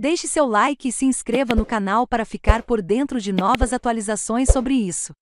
Deixe seu like e se inscreva no canal para ficar por dentro de novas atualizações sobre isso.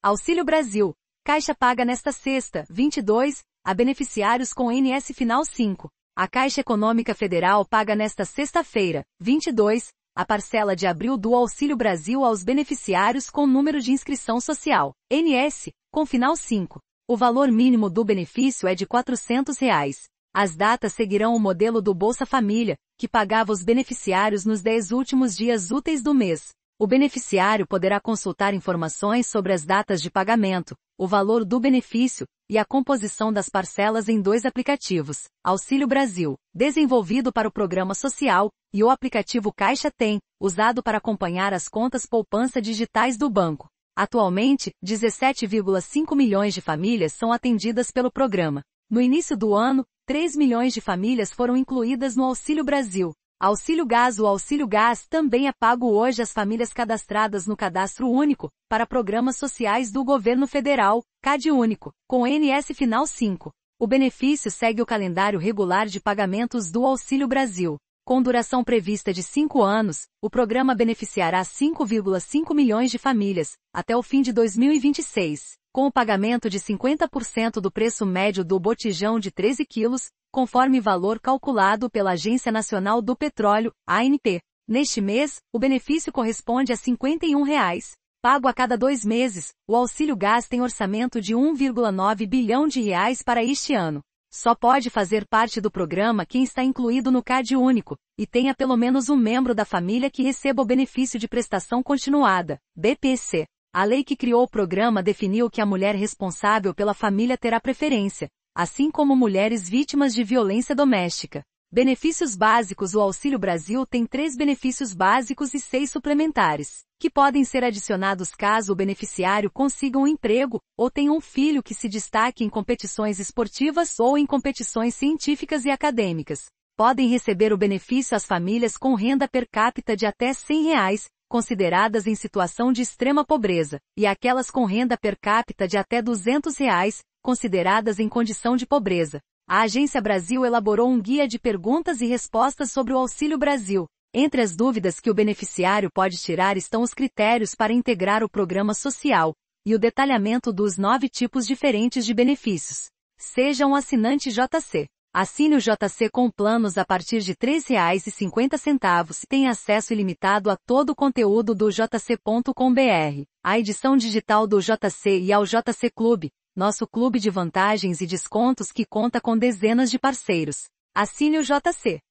Auxílio Brasil. Caixa paga nesta sexta, 22, a beneficiários com NS Final 5. A Caixa Econômica Federal paga nesta sexta-feira, 22, a parcela de abril do Auxílio Brasil aos beneficiários com número de inscrição social, NS, com final 5. O valor mínimo do benefício é de R$ 400. Reais. As datas seguirão o modelo do Bolsa Família, que pagava os beneficiários nos 10 últimos dias úteis do mês. O beneficiário poderá consultar informações sobre as datas de pagamento, o valor do benefício e a composição das parcelas em dois aplicativos, Auxílio Brasil, desenvolvido para o programa social, e o aplicativo Caixa Tem, usado para acompanhar as contas poupança digitais do banco. Atualmente, 17,5 milhões de famílias são atendidas pelo programa. No início do ano, 3 milhões de famílias foram incluídas no Auxílio Brasil. Auxílio Gás O Auxílio Gás também é pago hoje às famílias cadastradas no Cadastro Único, para programas sociais do Governo Federal, CAD Único, com NS Final 5. O benefício segue o calendário regular de pagamentos do Auxílio Brasil. Com duração prevista de 5 anos, o programa beneficiará 5,5 milhões de famílias, até o fim de 2026 com o pagamento de 50% do preço médio do botijão de 13 quilos, conforme valor calculado pela Agência Nacional do Petróleo, ANP. Neste mês, o benefício corresponde a R$ 51, reais, pago a cada dois meses. O auxílio gás tem orçamento de 1,9 bilhão de reais para este ano. Só pode fazer parte do programa quem está incluído no CAD único e tenha pelo menos um membro da família que receba o benefício de prestação continuada, BPC. A lei que criou o programa definiu que a mulher responsável pela família terá preferência, assim como mulheres vítimas de violência doméstica. Benefícios básicos O Auxílio Brasil tem três benefícios básicos e seis suplementares, que podem ser adicionados caso o beneficiário consiga um emprego, ou tenha um filho que se destaque em competições esportivas ou em competições científicas e acadêmicas. Podem receber o benefício as famílias com renda per capita de até R$ 100, reais, consideradas em situação de extrema pobreza, e aquelas com renda per capita de até R$ 200, reais, consideradas em condição de pobreza. A Agência Brasil elaborou um guia de perguntas e respostas sobre o Auxílio Brasil. Entre as dúvidas que o beneficiário pode tirar estão os critérios para integrar o programa social e o detalhamento dos nove tipos diferentes de benefícios. Seja um assinante JC. Assine o JC com planos a partir de R$ 3,50 e tem acesso ilimitado a todo o conteúdo do jc.com.br, a edição digital do JC e ao JC Clube, nosso clube de vantagens e descontos que conta com dezenas de parceiros. Assine o JC.